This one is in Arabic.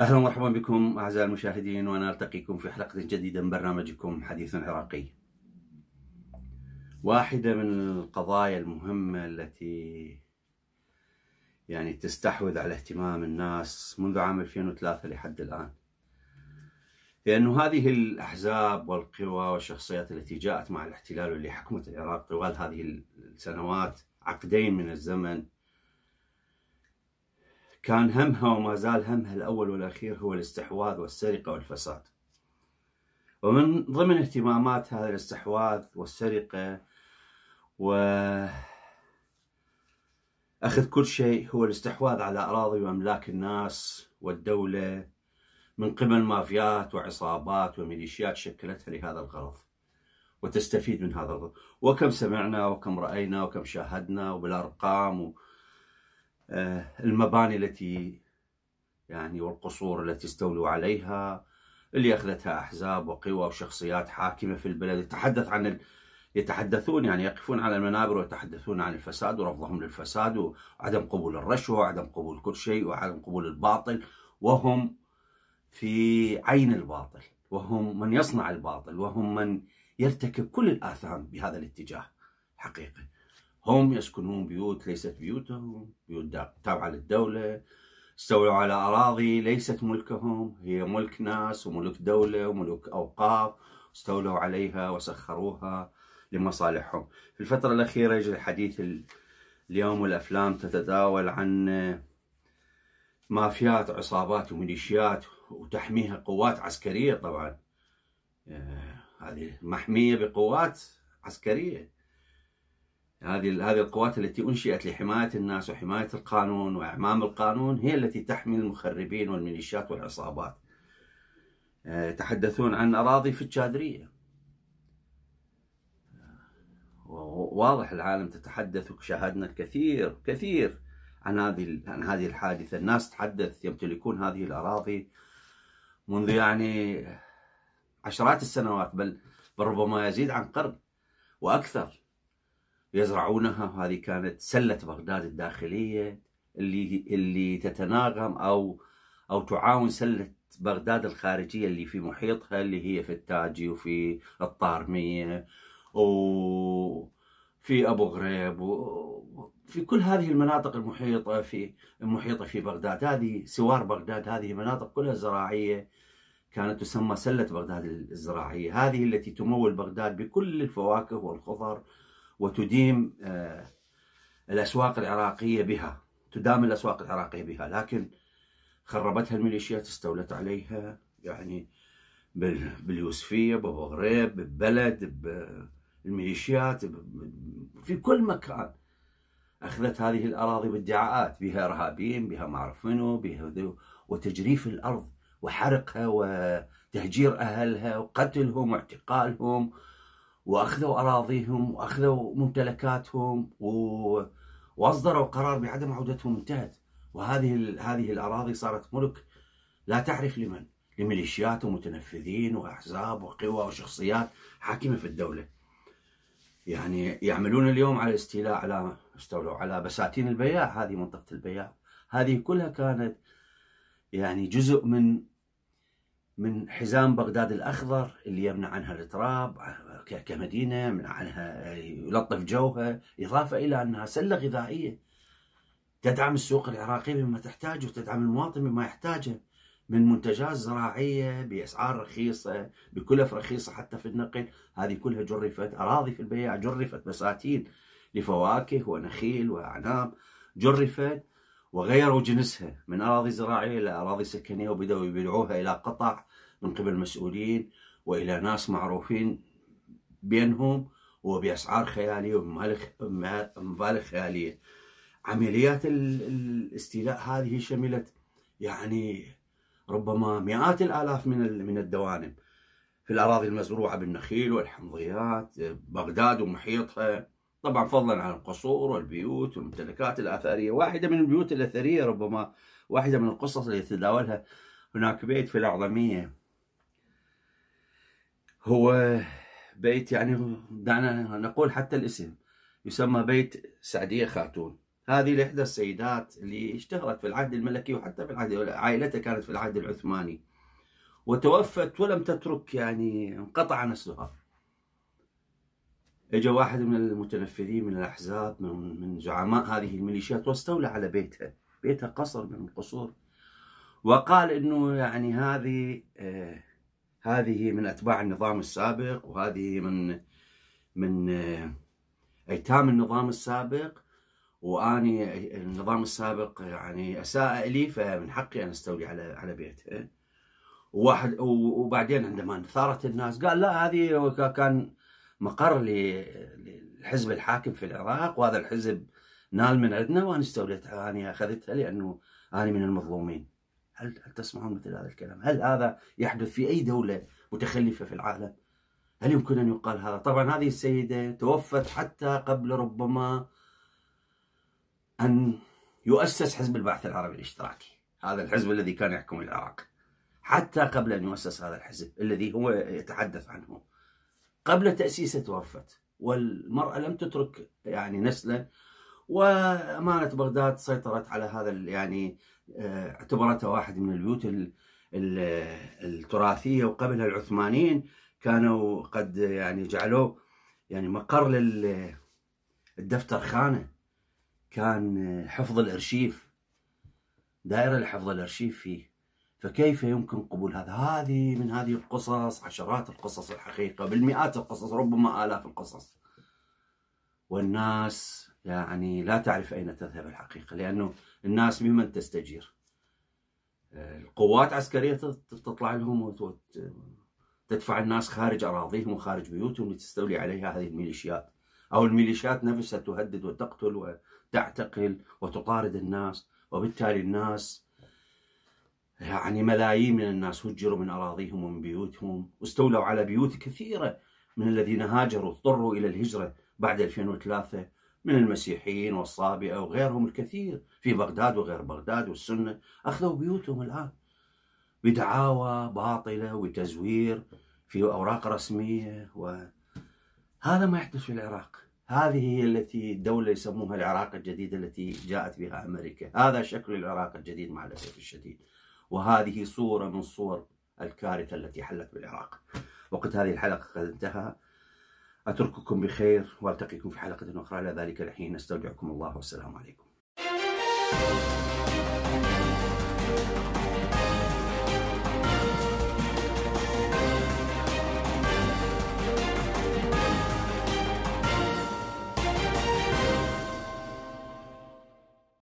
أهلا ومرحبا بكم أعزائي المشاهدين وانا التقيكم في حلقة جديدة من برنامجكم حديث عراقي واحدة من القضايا المهمة التي يعني تستحوذ على اهتمام الناس منذ عام 2003 لحد الآن لأنه هذه الأحزاب والقوى والشخصيات التي جاءت مع الاحتلال واللي حكمت العراق طوال هذه السنوات عقدين من الزمن كان همها وما زال همها الأول والأخير هو الاستحواذ والسرقة والفساد ومن ضمن اهتمامات هذا الاستحواذ والسرقة و أخذ كل شيء هو الاستحواذ على أراضي وأملاك الناس والدولة من قبل مافيات وعصابات وميليشيات شكلتها لهذا الغرض وتستفيد من هذا الغرض وكم سمعنا وكم رأينا وكم شاهدنا وبالأرقام و... آه، المباني التي يعني والقصور التي استولوا عليها اللي أخذتها أحزاب وقوى وشخصيات حاكمة في البلد يتحدث عن يتحدثون يعني يقفون على المنابر ويتحدثون عن الفساد ورفضهم للفساد وعدم قبول الرشوة وعدم قبول كل شيء وعدم قبول الباطل وهم في عين الباطل وهم من يصنع الباطل وهم من يرتكب كل الآثام بهذا الاتجاه حقيقة هم يسكنون بيوت ليست بيوتهم بيوت تابعة للدولة استولوا على أراضي ليست ملكهم هي ملك ناس وملك دولة وملك أوقاف استولوا عليها وسخروها لمصالحهم في الفترة الأخيرة يجي الحديث اليوم والأفلام تتداول عن آه، مافيات عصابات وميليشيات وتحميها قوات عسكرية طبعا آه، هذه محمية بقوات عسكرية هذه هذه القوات التي انشئت لحمايه الناس وحمايه القانون واعمام القانون هي التي تحمي المخربين والميليشيات والعصابات. آه، يتحدثون عن اراضي في الجادريه. آه، واضح العالم تتحدث وشاهدنا الكثير كثير عن هذه عن هذه الحادثه، الناس تحدث يمتلكون هذه الاراضي منذ يعني عشرات السنوات بل بل ربما يزيد عن قرن واكثر. يزرعونها هذه كانت سله بغداد الداخليه اللي اللي تتناغم او او تعاون سله بغداد الخارجيه اللي في محيطها اللي هي في التاجي وفي الطارميه وفي ابو غريب وفي كل هذه المناطق المحيطه في المحيطه في بغداد هذه سوار بغداد هذه مناطق كلها زراعيه كانت تسمى سله بغداد الزراعيه هذه التي تمول بغداد بكل الفواكه والخضر وتديم آه، الأسواق العراقية بها تدام الأسواق العراقية بها لكن خربتها الميليشيات استولت عليها يعني باليوسفية بابو غريب بالبلد بالميليشيات في كل مكان أخذت هذه الأراضي بادعاءات بها إرهابيين بها ما أعرف منو بها وتجريف الأرض وحرقها وتهجير أهلها وقتلهم واعتقالهم واخذوا اراضيهم واخذوا ممتلكاتهم و... واصدروا قرار بعدم عودتهم انتهت وهذه ال... هذه الاراضي صارت ملك لا تعرف لمن لميليشيات ومتنفذين واحزاب وقوى وشخصيات حاكمه في الدوله. يعني يعملون اليوم على الاستيلاء على استولوا على بساتين البياع هذه منطقه البياع هذه كلها كانت يعني جزء من من حزام بغداد الاخضر اللي يمنع عنها الاتراب كمدينة من عنها يلطف جوها إضافة إلى أنها سلة غذائية تدعم السوق العراقي بما تحتاجه وتدعم المواطن بما يحتاجه من منتجات زراعية بأسعار رخيصة بكلف رخيصة حتى في النقل هذه كلها جرفت أراضي في البيع جرفت بساتين لفواكه ونخيل وأعناب جرفت وغيروا جنسها من أراضي زراعية إلى أراضي سكنية وبدأوا يبيعوها إلى قطع من قبل مسؤولين وإلى ناس معروفين بينهم وبأسعار خيالية ومبالغ خيالية عمليات الاستيلاء هذه شملت يعني ربما مئات الآلاف من من الدوانم في الأراضي المزروعة بالنخيل والحمضيات بغداد ومحيطها طبعا فضلا عن القصور والبيوت والممتلكات الأثرية واحدة من البيوت الأثرية ربما واحدة من القصص اللي تداولها هناك بيت في الأعظمية هو بيت يعني دعنا نقول حتى الاسم يسمى بيت سعدية خاتون هذه لإحدى السيدات اللي اشتهرت في العهد الملكي وحتى في العهد عائلتها كانت في العهد العثماني وتوفت ولم تترك يعني انقطع نسلها اجى واحد من المتنفذين من الاحزاب من من زعماء هذه الميليشيات واستولى على بيتها بيتها قصر من القصور وقال انه يعني هذه آه، هذه من أتباع النظام السابق وهذه من من آه، أيتام النظام السابق وأني النظام السابق يعني أساء لي فمن حقي أن أستولي على على بيته وواحد وبعدين عندما ثارت الناس قال لا هذه كان مقر للحزب الحاكم في العراق وهذا الحزب نال من عندنا وانا استوليت اني اخذتها لانه اني من المظلومين هل هل تسمعون مثل هذا الكلام؟ هل هذا يحدث في اي دوله متخلفه في العالم؟ هل يمكن ان يقال هذا؟ طبعا هذه السيده توفت حتى قبل ربما ان يؤسس حزب البعث العربي الاشتراكي، هذا الحزب الذي كان يحكم العراق. حتى قبل ان يؤسس هذا الحزب الذي هو يتحدث عنه. قبل تاسيسه توفت، والمراه لم تترك يعني نسلا وامانه بغداد سيطرت على هذا يعني آه، اعتبرته واحد من البيوت التراثيه وقبلها العثمانيين كانوا قد يعني جعلوه يعني مقر للدفتر خانه كان حفظ الارشيف دائره لحفظ الارشيف فيه فكيف يمكن قبول هذا؟ هذه من هذه القصص عشرات القصص الحقيقه بالمئات القصص ربما الاف القصص والناس يعني لا تعرف أين تذهب الحقيقة لأنه الناس ممن تستجير القوات عسكرية تطلع لهم وتدفع الناس خارج أراضيهم وخارج بيوتهم لتستولي عليها هذه الميليشيات أو الميليشيات نفسها تهدد وتقتل وتعتقل وتطارد الناس وبالتالي الناس يعني ملايين من الناس هجروا من أراضيهم ومن بيوتهم واستولوا على بيوت كثيرة من الذين هاجروا اضطروا إلى الهجرة بعد 2003 من المسيحيين والصابئة وغيرهم الكثير في بغداد وغير بغداد والسنة أخذوا بيوتهم الآن بدعاوى باطلة وتزوير في أوراق رسمية وهذا ما يحدث في العراق هذه هي التي دولة يسموها العراق الجديد التي جاءت بها أمريكا هذا شكل العراق الجديد مع الأسف الشديد وهذه صورة من صور الكارثة التي حلت بالعراق وقت هذه الحلقة قد انتهى أترككم بخير وألتقيكم في حلقة أخرى إلى ذلك الحين أستودعكم الله والسلام عليكم